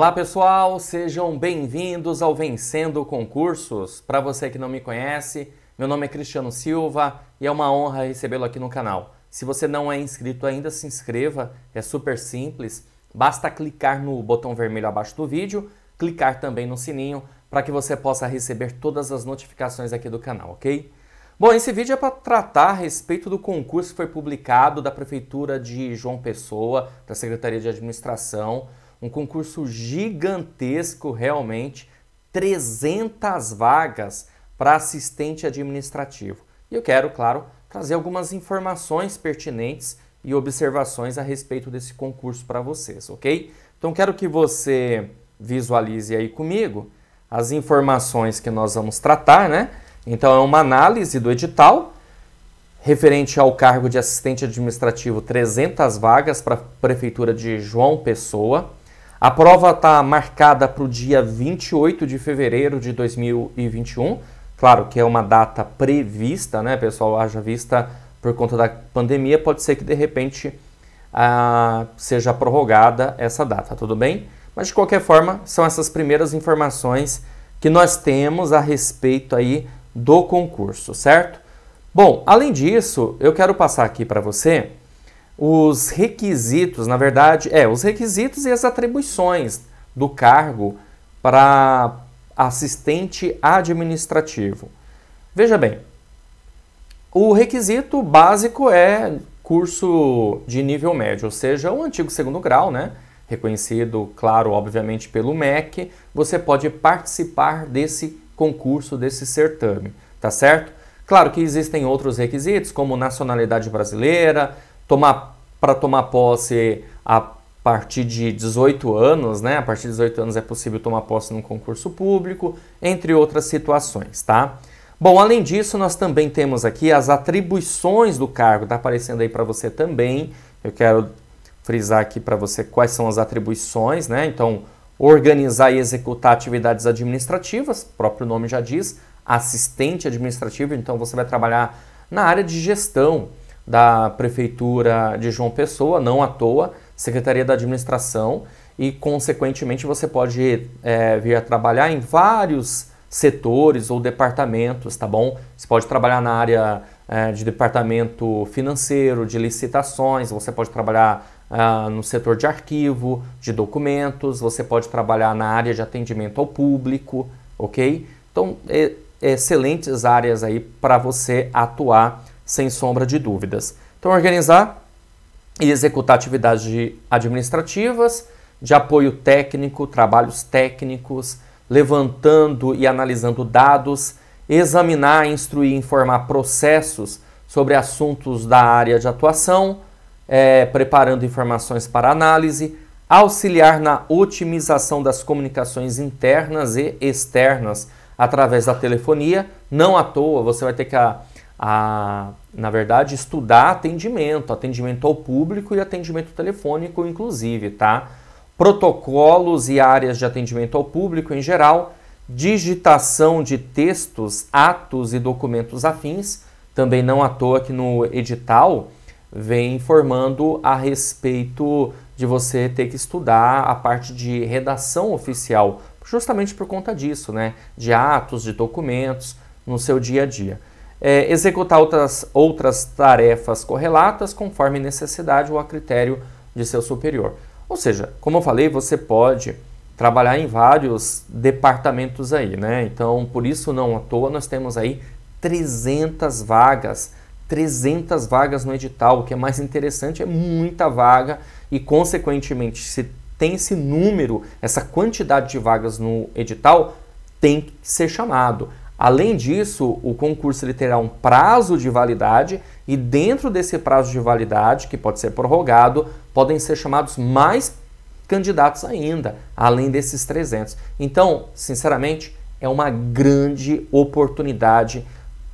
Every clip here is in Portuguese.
Olá pessoal, sejam bem-vindos ao Vencendo Concursos. Para você que não me conhece, meu nome é Cristiano Silva e é uma honra recebê-lo aqui no canal. Se você não é inscrito ainda, se inscreva, é super simples. Basta clicar no botão vermelho abaixo do vídeo, clicar também no sininho para que você possa receber todas as notificações aqui do canal, ok? Bom, esse vídeo é para tratar a respeito do concurso que foi publicado da Prefeitura de João Pessoa, da Secretaria de Administração, um concurso gigantesco, realmente, 300 vagas para assistente administrativo. E eu quero, claro, trazer algumas informações pertinentes e observações a respeito desse concurso para vocês, ok? Então quero que você visualize aí comigo as informações que nós vamos tratar, né? Então é uma análise do edital referente ao cargo de assistente administrativo, 300 vagas para a prefeitura de João Pessoa. A prova está marcada para o dia 28 de fevereiro de 2021. Claro que é uma data prevista, né, pessoal? Haja vista por conta da pandemia, pode ser que de repente ah, seja prorrogada essa data, tudo bem? Mas de qualquer forma, são essas primeiras informações que nós temos a respeito aí do concurso, certo? Bom, além disso, eu quero passar aqui para você os requisitos, na verdade, é, os requisitos e as atribuições do cargo para assistente administrativo. Veja bem, o requisito básico é curso de nível médio, ou seja, o antigo segundo grau, né? Reconhecido, claro, obviamente pelo MEC, você pode participar desse concurso, desse certame, tá certo? Claro que existem outros requisitos, como nacionalidade brasileira, tomar para tomar posse a partir de 18 anos, né? A partir de 18 anos é possível tomar posse num concurso público, entre outras situações, tá? Bom, além disso, nós também temos aqui as atribuições do cargo, tá aparecendo aí para você também. Eu quero frisar aqui para você quais são as atribuições, né? Então, organizar e executar atividades administrativas, próprio nome já diz, assistente administrativo, então você vai trabalhar na área de gestão, da Prefeitura de João Pessoa, não à toa, Secretaria da Administração, e consequentemente você pode é, vir a trabalhar em vários setores ou departamentos, tá bom? Você pode trabalhar na área é, de departamento financeiro, de licitações, você pode trabalhar ah, no setor de arquivo, de documentos, você pode trabalhar na área de atendimento ao público, ok? Então, é, excelentes áreas aí para você atuar sem sombra de dúvidas. Então, organizar e executar atividades administrativas, de apoio técnico, trabalhos técnicos, levantando e analisando dados, examinar, instruir e informar processos sobre assuntos da área de atuação, é, preparando informações para análise, auxiliar na otimização das comunicações internas e externas através da telefonia. Não à toa, você vai ter que a, a, na verdade, estudar atendimento, atendimento ao público e atendimento telefônico, inclusive, tá? Protocolos e áreas de atendimento ao público em geral, digitação de textos, atos e documentos afins, também não à toa que no edital vem informando a respeito de você ter que estudar a parte de redação oficial, justamente por conta disso, né? De atos, de documentos no seu dia a dia é, executar outras, outras tarefas correlatas conforme necessidade ou a critério de seu superior. Ou seja, como eu falei, você pode trabalhar em vários departamentos aí, né? Então, por isso não à toa nós temos aí 300 vagas, 300 vagas no edital. O que é mais interessante é muita vaga e, consequentemente, se tem esse número, essa quantidade de vagas no edital, tem que ser chamado. Além disso, o concurso ele terá um prazo de validade e dentro desse prazo de validade, que pode ser prorrogado, podem ser chamados mais candidatos ainda, além desses 300. Então, sinceramente, é uma grande oportunidade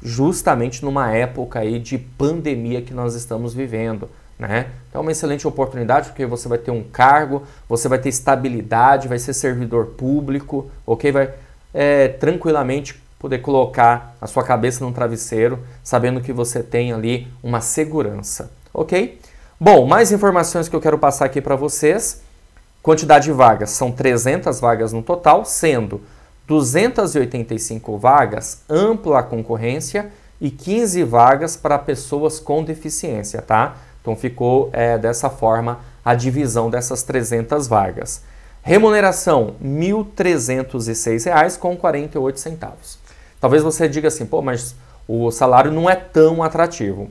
justamente numa época aí de pandemia que nós estamos vivendo. Né? Então é uma excelente oportunidade porque você vai ter um cargo, você vai ter estabilidade, vai ser servidor público, ok? Vai é, tranquilamente poder colocar a sua cabeça num travesseiro, sabendo que você tem ali uma segurança, ok? Bom, mais informações que eu quero passar aqui para vocês. Quantidade de vagas são 300 vagas no total, sendo 285 vagas ampla concorrência e 15 vagas para pessoas com deficiência, tá? Então ficou é, dessa forma a divisão dessas 300 vagas. Remuneração R$ 1.306,48. Talvez você diga assim, pô, mas o salário não é tão atrativo.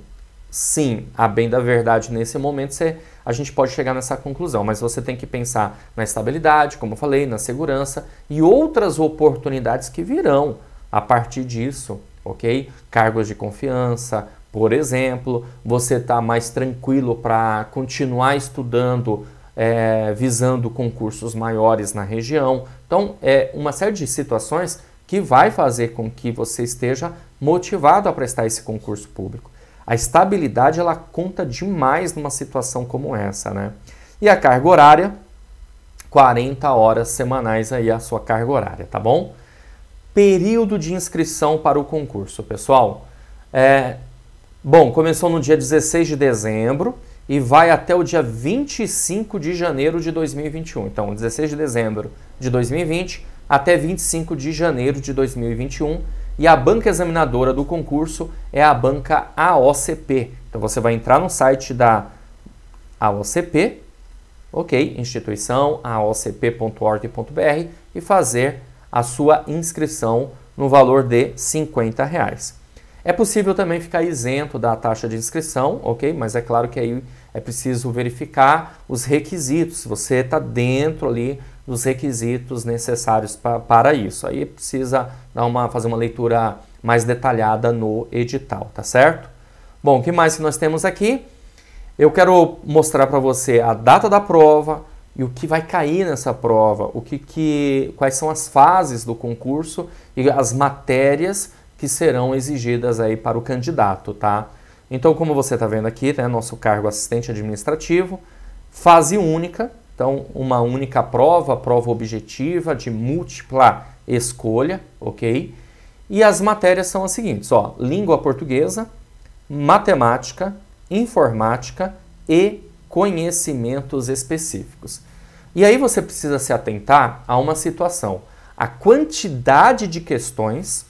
Sim, a bem da verdade, nesse momento você, a gente pode chegar nessa conclusão, mas você tem que pensar na estabilidade, como eu falei, na segurança e outras oportunidades que virão a partir disso, ok? Cargos de confiança, por exemplo, você está mais tranquilo para continuar estudando, é, visando concursos maiores na região. Então, é uma série de situações que vai fazer com que você esteja motivado a prestar esse concurso público. A estabilidade ela conta demais numa situação como essa, né? E a carga horária, 40 horas semanais aí a sua carga horária, tá bom? Período de inscrição para o concurso, pessoal. É, bom, começou no dia 16 de dezembro e vai até o dia 25 de janeiro de 2021. Então, 16 de dezembro de 2020 até 25 de janeiro de 2021 e a banca examinadora do concurso é a banca AOCP. Então você vai entrar no site da AOCP, ok, instituição aocp.org.br e fazer a sua inscrição no valor de 50 reais. É possível também ficar isento da taxa de inscrição, ok? Mas é claro que aí é preciso verificar os requisitos. Você está dentro ali dos requisitos necessários pra, para isso. Aí precisa dar uma, fazer uma leitura mais detalhada no edital, tá certo? Bom, o que mais que nós temos aqui? Eu quero mostrar para você a data da prova e o que vai cair nessa prova, o que, que quais são as fases do concurso e as matérias que serão exigidas aí para o candidato, tá? Então, como você está vendo aqui, né, nosso cargo assistente administrativo, fase única, então, uma única prova, prova objetiva de múltipla escolha, ok? E as matérias são as seguintes: ó, língua portuguesa, matemática, informática e conhecimentos específicos. E aí você precisa se atentar a uma situação: a quantidade de questões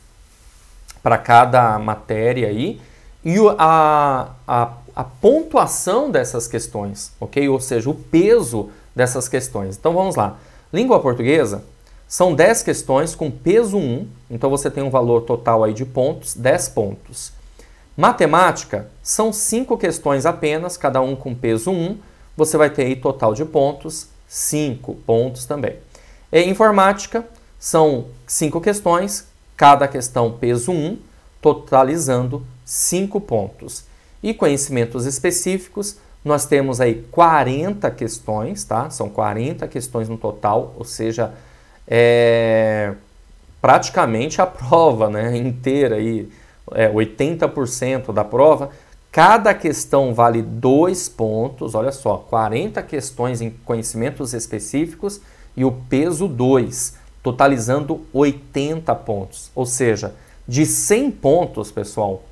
para cada matéria aí e a, a, a pontuação dessas questões, ok? Ou seja, o peso dessas questões. Então vamos lá. Língua portuguesa são 10 questões com peso 1, então você tem um valor total aí de pontos, 10 pontos. Matemática são 5 questões apenas, cada um com peso 1, você vai ter aí total de pontos, 5 pontos também. E informática são 5 questões, cada questão peso 1, totalizando 5 pontos. E conhecimentos específicos nós temos aí 40 questões, tá? São 40 questões no total, ou seja, é praticamente a prova né, inteira, aí, é, 80% da prova. Cada questão vale dois pontos, olha só, 40 questões em conhecimentos específicos e o peso 2, totalizando 80 pontos. Ou seja, de 100 pontos, pessoal,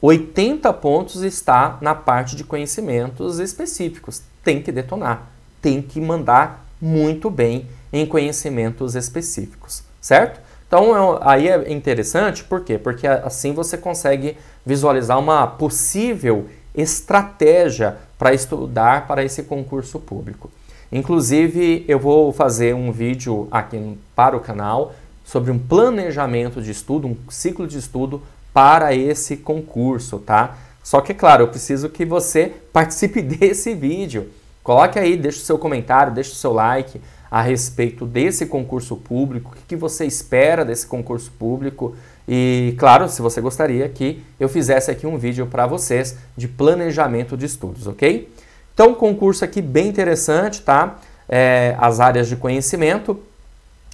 80 pontos está na parte de conhecimentos específicos. Tem que detonar, tem que mandar muito bem em conhecimentos específicos, certo? Então é aí é interessante, por quê? Porque assim você consegue visualizar uma possível estratégia para estudar para esse concurso público. Inclusive, eu vou fazer um vídeo aqui para o canal sobre um planejamento de estudo, um ciclo de estudo para esse concurso, tá? Só que, é claro, eu preciso que você participe desse vídeo. Coloque aí, deixe o seu comentário, deixe o seu like a respeito desse concurso público, o que você espera desse concurso público. E, claro, se você gostaria que eu fizesse aqui um vídeo para vocês de planejamento de estudos, ok? Então, concurso aqui bem interessante, tá? É, as áreas de conhecimento.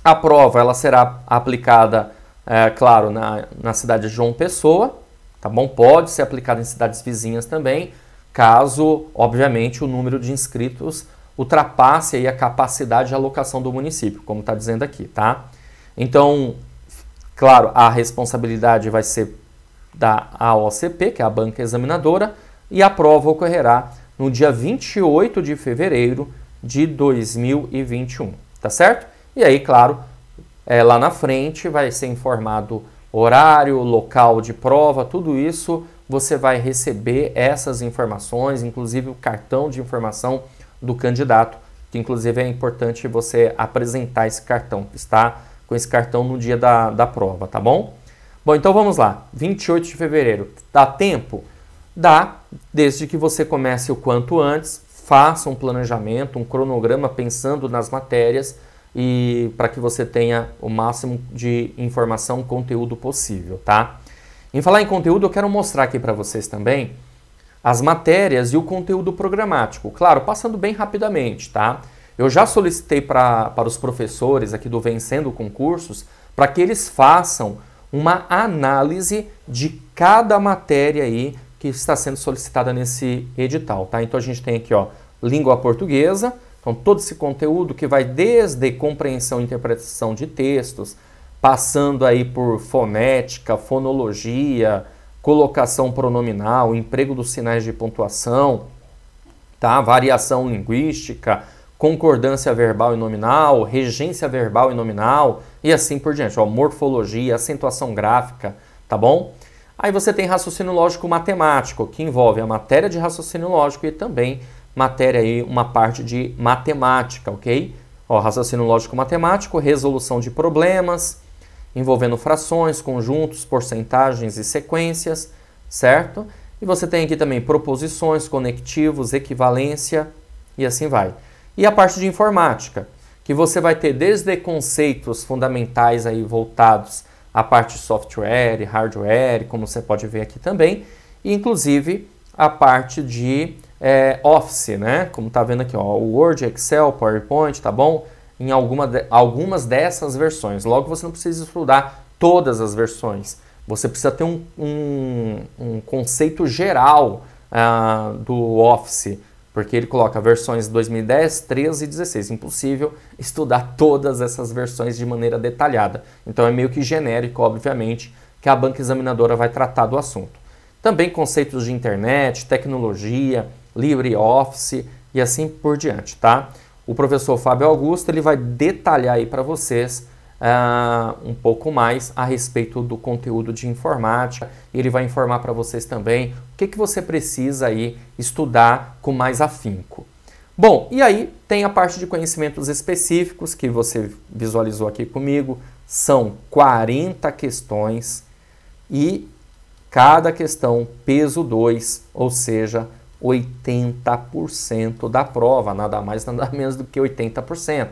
A prova ela será aplicada é, claro, na, na cidade de João Pessoa, tá bom? Pode ser aplicado em cidades vizinhas também, caso, obviamente, o número de inscritos ultrapasse aí a capacidade de alocação do município, como está dizendo aqui, tá? Então, claro, a responsabilidade vai ser da AOCP, que é a banca examinadora, e a prova ocorrerá no dia 28 de fevereiro de 2021, tá certo? E aí, claro, é, lá na frente, vai ser informado horário, local de prova, tudo isso você vai receber essas informações, inclusive o cartão de informação do candidato, que inclusive é importante você apresentar esse cartão, está com esse cartão no dia da, da prova, tá bom? Bom, então vamos lá, 28 de fevereiro, dá tempo? Dá, desde que você comece o quanto antes, faça um planejamento, um cronograma pensando nas matérias, e para que você tenha o máximo de informação, conteúdo possível, tá? Em falar em conteúdo, eu quero mostrar aqui para vocês também as matérias e o conteúdo programático. Claro, passando bem rapidamente, tá? Eu já solicitei pra, para os professores aqui do Vencendo Concursos para que eles façam uma análise de cada matéria aí que está sendo solicitada nesse edital, tá? Então a gente tem aqui, ó, língua portuguesa, então, todo esse conteúdo que vai desde compreensão e interpretação de textos, passando aí por fonética, fonologia, colocação pronominal, emprego dos sinais de pontuação, tá? variação linguística, concordância verbal e nominal, regência verbal e nominal e assim por diante. Ó, morfologia, acentuação gráfica, tá bom? Aí você tem raciocínio lógico matemático, que envolve a matéria de raciocínio lógico e também matéria aí, uma parte de matemática, ok? Ó, raciocínio lógico-matemático, resolução de problemas, envolvendo frações, conjuntos, porcentagens e sequências, certo? E você tem aqui também proposições, conectivos, equivalência e assim vai. E a parte de informática, que você vai ter desde conceitos fundamentais aí voltados à parte de software e hardware, como você pode ver aqui também, e inclusive a parte de é, Office, né? Como tá vendo aqui, ó, Word, Excel, PowerPoint, tá bom? Em alguma de, algumas dessas versões. Logo, você não precisa estudar todas as versões. Você precisa ter um, um, um conceito geral ah, do Office, porque ele coloca versões 2010, 13 e 16. Impossível estudar todas essas versões de maneira detalhada. Então é meio que genérico, obviamente, que a banca examinadora vai tratar do assunto. Também conceitos de internet, tecnologia, LibreOffice e assim por diante, tá? O professor Fábio Augusto ele vai detalhar aí para vocês uh, um pouco mais a respeito do conteúdo de informática. Ele vai informar para vocês também o que, que você precisa aí estudar com mais afinco. Bom, e aí tem a parte de conhecimentos específicos que você visualizou aqui comigo. São 40 questões e cada questão peso 2, ou seja, 80% da prova, nada mais, nada menos do que 80%.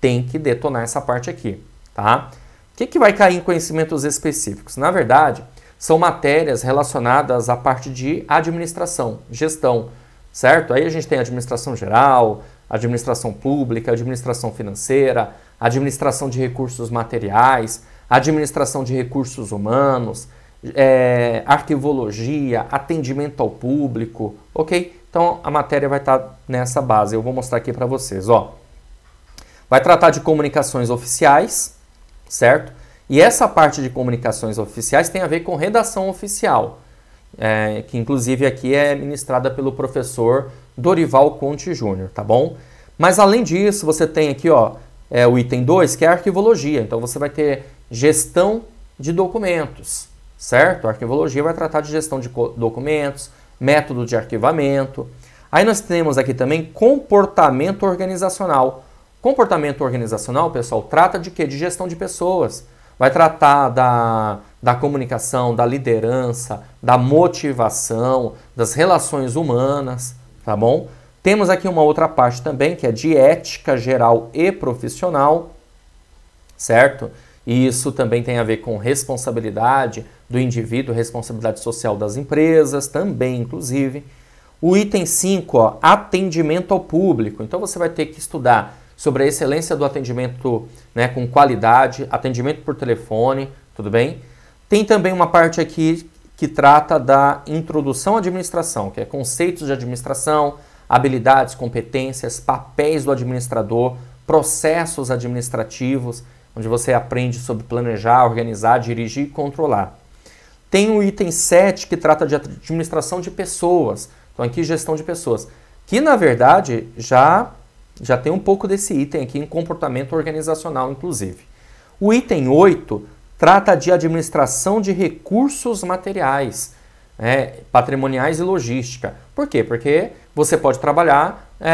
Tem que detonar essa parte aqui, tá? O que, que vai cair em conhecimentos específicos? Na verdade, são matérias relacionadas à parte de administração, gestão, certo? Aí a gente tem administração geral, administração pública, administração financeira, administração de recursos materiais, administração de recursos humanos, é, arquivologia, atendimento ao público, ok? Então a matéria vai estar tá nessa base. Eu vou mostrar aqui para vocês, ó. Vai tratar de comunicações oficiais, certo? E essa parte de comunicações oficiais tem a ver com redação oficial, é, que inclusive aqui é ministrada pelo professor Dorival Conte Júnior, tá bom? Mas além disso, você tem aqui ó, é, o item 2, que é arquivologia. Então você vai ter gestão de documentos, certo? A arquivologia vai tratar de gestão de documentos, método de arquivamento. Aí nós temos aqui também comportamento organizacional. Comportamento organizacional, pessoal, trata de quê? De gestão de pessoas. Vai tratar da, da comunicação, da liderança, da motivação, das relações humanas, tá bom? Temos aqui uma outra parte também, que é de ética geral e profissional, certo? E isso também tem a ver com responsabilidade do indivíduo, responsabilidade social das empresas, também, inclusive. O item 5, ó, atendimento ao público. Então você vai ter que estudar sobre a excelência do atendimento né, com qualidade, atendimento por telefone, tudo bem? Tem também uma parte aqui que trata da introdução à administração, que é conceitos de administração, habilidades, competências, papéis do administrador, processos administrativos onde você aprende sobre planejar, organizar, dirigir e controlar. Tem o item 7 que trata de administração de pessoas. Então aqui gestão de pessoas, que na verdade já já tem um pouco desse item aqui em comportamento organizacional inclusive. O item 8 trata de administração de recursos materiais, né, patrimoniais e logística. Por quê? Porque você pode trabalhar é,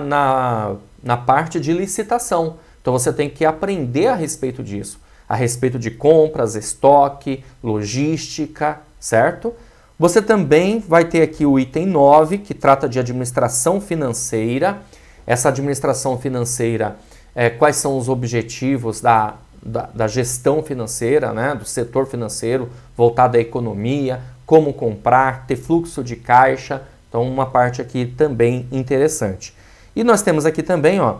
na, na parte de licitação. Então você tem que aprender a respeito disso, a respeito de compras, estoque, logística, certo? Você também vai ter aqui o item 9, que trata de administração financeira. Essa administração financeira, é, quais são os objetivos da, da, da gestão financeira, né, do setor financeiro voltado à economia, como comprar, ter fluxo de caixa. Então, uma parte aqui também interessante. E nós temos aqui também ó,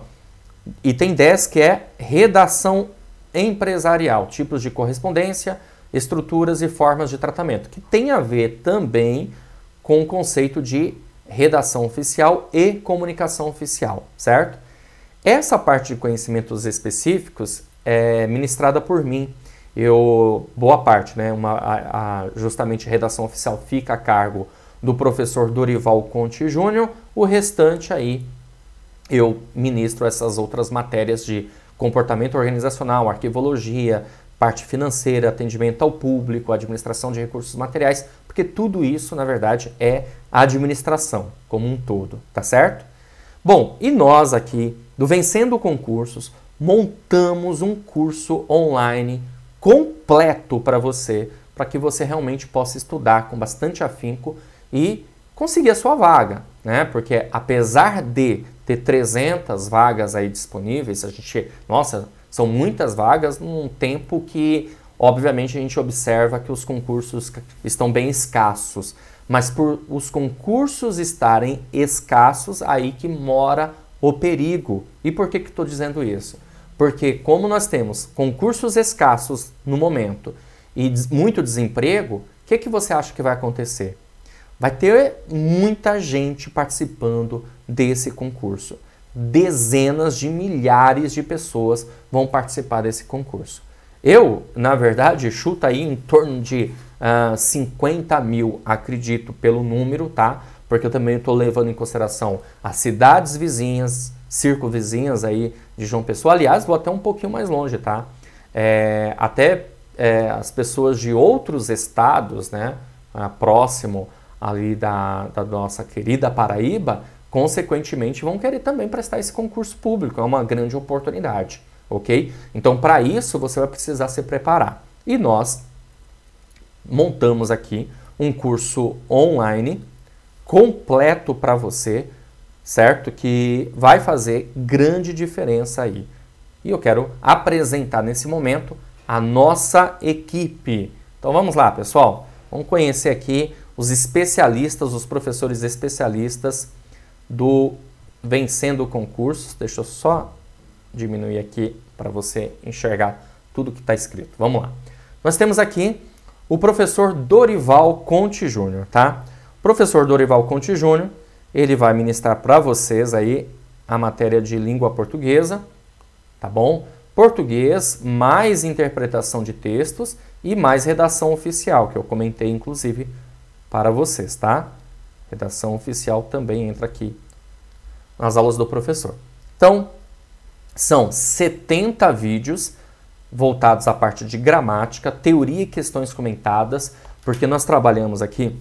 Item 10, que é redação empresarial, tipos de correspondência, estruturas e formas de tratamento, que tem a ver também com o conceito de redação oficial e comunicação oficial, certo? Essa parte de conhecimentos específicos é ministrada por mim. Eu, boa parte, né? Uma, a, a, justamente redação oficial fica a cargo do professor Dorival Conte Júnior, o restante aí eu ministro essas outras matérias de comportamento organizacional, arquivologia, parte financeira, atendimento ao público, administração de recursos materiais, porque tudo isso, na verdade, é administração como um todo, tá certo? Bom, e nós aqui do Vencendo Concursos montamos um curso online completo para você, para que você realmente possa estudar com bastante afinco e conseguir a sua vaga, né? Porque apesar de ter 300 vagas aí disponíveis, a gente, nossa, são muitas vagas num tempo que, obviamente, a gente observa que os concursos estão bem escassos. Mas por os concursos estarem escassos, aí que mora o perigo. E por que que estou dizendo isso? Porque como nós temos concursos escassos no momento e muito desemprego, o que, que você acha que vai acontecer? Vai ter muita gente participando desse concurso. Dezenas de milhares de pessoas vão participar desse concurso. Eu, na verdade, chuta aí em torno de uh, ah, 50 mil, acredito, pelo número, tá? Porque eu também estou levando em consideração as cidades vizinhas, circo vizinhas aí de João Pessoa. Aliás, vou até um pouquinho mais longe, tá? É, até é, as pessoas de outros estados, né? Ah, próximo ali da, da nossa querida Paraíba, consequentemente vão querer também prestar esse concurso público, é uma grande oportunidade, ok? Então, para isso, você vai precisar se preparar. E nós montamos aqui um curso online completo para você, certo? Que vai fazer grande diferença aí. E eu quero apresentar nesse momento a nossa equipe. Então vamos lá, pessoal. Vamos conhecer aqui os especialistas, os professores especialistas do Vencendo Concursos. Deixa eu só diminuir aqui para você enxergar tudo que está escrito. Vamos lá. Nós temos aqui o professor Dorival Conte Júnior, tá? O professor Dorival Conte Júnior, ele vai ministrar para vocês aí a matéria de língua portuguesa, tá bom? Português, mais interpretação de textos e mais redação oficial, que eu comentei inclusive para vocês, tá? Redação oficial também entra aqui nas aulas do professor. Então, são 70 vídeos voltados à parte de gramática, teoria e questões comentadas, porque nós trabalhamos aqui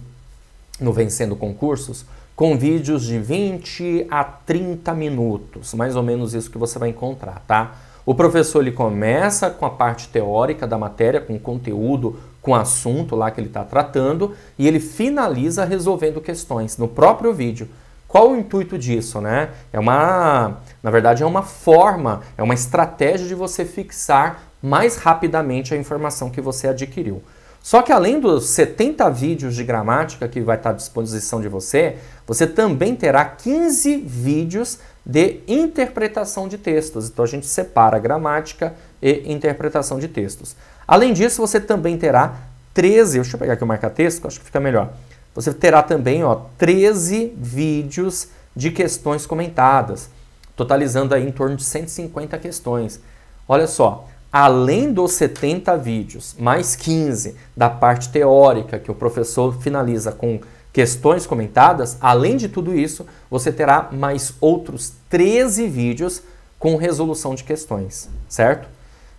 no Vencendo Concursos com vídeos de 20 a 30 minutos, mais ou menos isso que você vai encontrar, tá? O professor ele começa com a parte teórica da matéria, com conteúdo, com o assunto lá que ele está tratando e ele finaliza resolvendo questões no próprio vídeo. Qual o intuito disso, né? É uma, na verdade, é uma forma, é uma estratégia de você fixar mais rapidamente a informação que você adquiriu. Só que além dos 70 vídeos de gramática que vai estar tá à disposição de você, você também terá 15 vídeos de interpretação de textos. Então a gente separa gramática e interpretação de textos. Além disso, você também terá 13, deixa eu pegar aqui o marca-texto, acho que fica melhor. Você terá também ó, 13 vídeos de questões comentadas, totalizando aí em torno de 150 questões. Olha só, além dos 70 vídeos, mais 15 da parte teórica que o professor finaliza com questões comentadas, além de tudo isso, você terá mais outros 13 vídeos com resolução de questões, certo?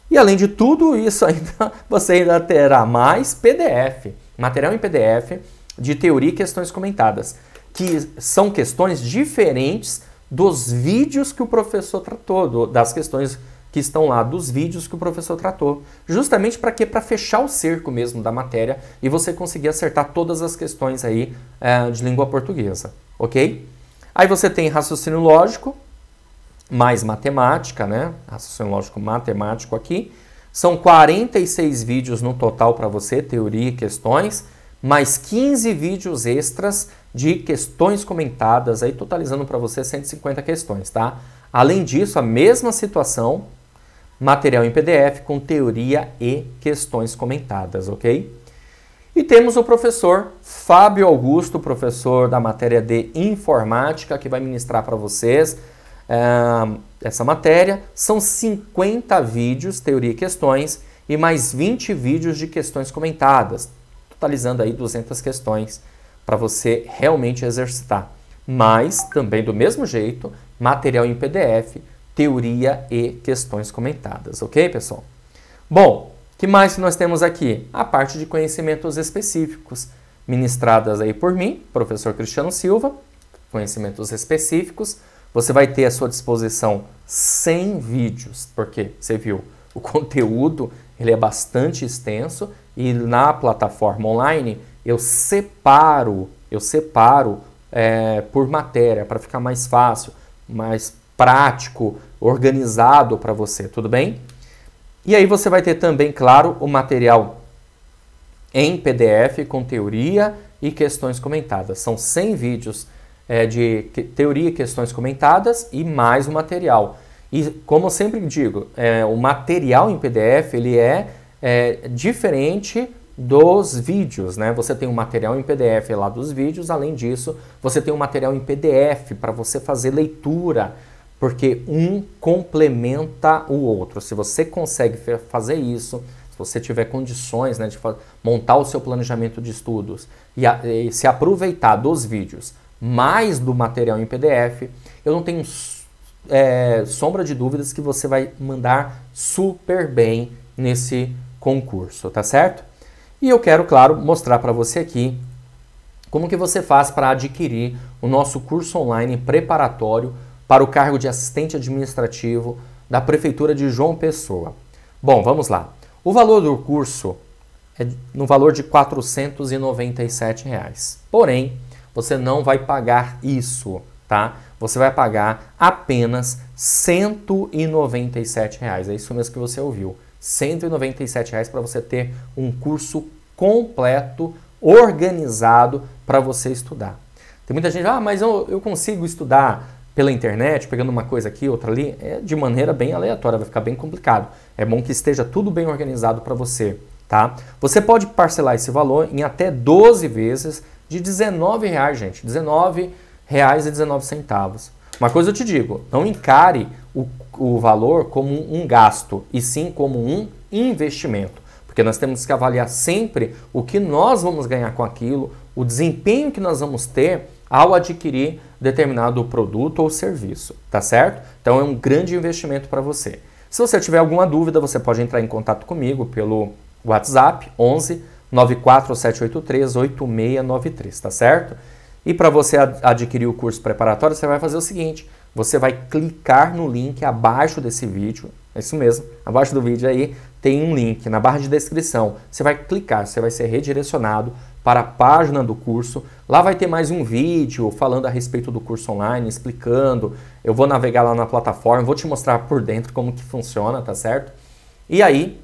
E além de tudo isso, ainda, você ainda terá mais PDF, material em PDF de teoria e questões comentadas, que são questões diferentes dos vídeos que o professor tratou, do, das questões que estão lá, dos vídeos que o professor tratou. Justamente para quê? Para fechar o cerco mesmo da matéria e você conseguir acertar todas as questões aí é, de língua portuguesa, ok? Aí você tem raciocínio lógico, mais matemática, né? Raciocínio lógico matemático aqui. São 46 vídeos no total para você, teoria e questões, mais 15 vídeos extras de questões comentadas, aí totalizando para você 150 questões, tá? Além disso, a mesma situação, material em PDF com teoria e questões comentadas, ok? E temos o professor Fábio Augusto, professor da matéria de informática, que vai ministrar para vocês essa matéria. São 50 vídeos, teoria e questões, e mais 20 vídeos de questões comentadas, totalizando aí 200 questões para você realmente exercitar. Mas, também do mesmo jeito, material em PDF, teoria e questões comentadas, ok, pessoal? Bom, que mais que nós temos aqui? A parte de conhecimentos específicos, ministradas aí por mim, professor Cristiano Silva, conhecimentos específicos, você vai ter à sua disposição 100 vídeos, porque você viu, o conteúdo ele é bastante extenso e na plataforma online eu separo, eu separo é, por matéria para ficar mais fácil, mais prático, organizado para você, tudo bem? E aí você vai ter também, claro, o material em PDF com teoria e questões comentadas. São 100 vídeos é, de teoria, questões comentadas e mais o material. E como eu sempre digo, é, o material em PDF ele é, é, diferente dos vídeos, né? Você tem o um material em PDF lá dos vídeos, além disso, você tem o um material em PDF para você fazer leitura, porque um complementa o outro. Se você consegue fazer isso, se você tiver condições né, de montar o seu planejamento de estudos e, a, e se aproveitar dos vídeos mais do material em PDF. Eu não tenho é, sombra de dúvidas que você vai mandar super bem nesse concurso, tá certo? E eu quero, claro, mostrar para você aqui como que você faz para adquirir o nosso curso online preparatório para o cargo de assistente administrativo da Prefeitura de João Pessoa. Bom, vamos lá. O valor do curso é no valor de R$ 497. Reais. Porém, você não vai pagar isso, tá? Você vai pagar apenas R$197,00. Reais. É isso mesmo que você ouviu. R$197,00 reais para você ter um curso completo, organizado para você estudar. Tem muita gente, ah, mas eu, eu consigo estudar pela internet, pegando uma coisa aqui, outra ali, é de maneira bem aleatória, vai ficar bem complicado. É bom que esteja tudo bem organizado para você, tá? Você pode parcelar esse valor em até 12 vezes de 19 reais, gente. 19 reais e 19 centavos. Uma coisa eu te digo, não encare o, o valor como um gasto, e sim como um investimento. Porque nós temos que avaliar sempre o que nós vamos ganhar com aquilo, o desempenho que nós vamos ter ao adquirir determinado produto ou serviço, tá certo? Então é um grande investimento para você. Se você tiver alguma dúvida, você pode entrar em contato comigo pelo WhatsApp 11 94783-8693, tá certo? E para você adquirir o curso preparatório, você vai fazer o seguinte: você vai clicar no link abaixo desse vídeo. É isso mesmo, abaixo do vídeo aí tem um link na barra de descrição. Você vai clicar, você vai ser redirecionado para a página do curso. Lá vai ter mais um vídeo falando a respeito do curso online, explicando. Eu vou navegar lá na plataforma, vou te mostrar por dentro como que funciona, tá certo? E aí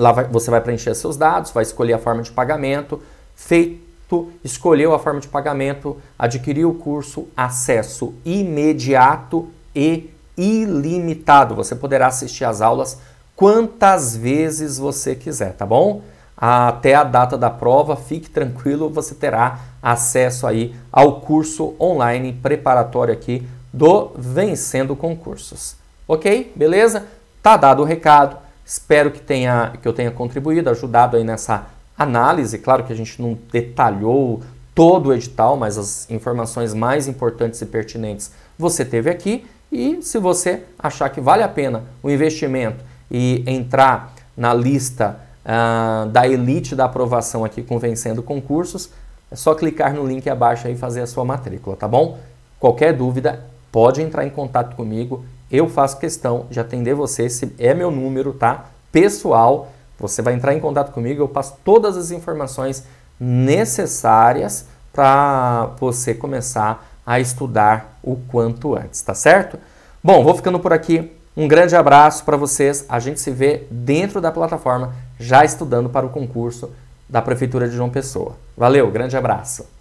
Lá vai, você vai preencher seus dados, vai escolher a forma de pagamento. Feito, escolheu a forma de pagamento, adquiriu o curso, acesso imediato e ilimitado. Você poderá assistir às aulas quantas vezes você quiser, tá bom? Até a data da prova, fique tranquilo, você terá acesso aí ao curso online preparatório aqui do Vencendo Concursos. Ok? Beleza? Tá dado o recado Espero que, tenha, que eu tenha contribuído, ajudado aí nessa análise. Claro que a gente não detalhou todo o edital, mas as informações mais importantes e pertinentes você teve aqui. E se você achar que vale a pena o investimento e entrar na lista uh, da elite da aprovação aqui com Vencendo Concursos, é só clicar no link abaixo e fazer a sua matrícula, tá bom? Qualquer dúvida, pode entrar em contato comigo eu faço questão de atender você, esse é meu número, tá? Pessoal, você vai entrar em contato comigo, eu passo todas as informações necessárias para você começar a estudar o quanto antes, tá certo? Bom, vou ficando por aqui. Um grande abraço para vocês. A gente se vê dentro da plataforma já estudando para o concurso da Prefeitura de João Pessoa. Valeu, grande abraço.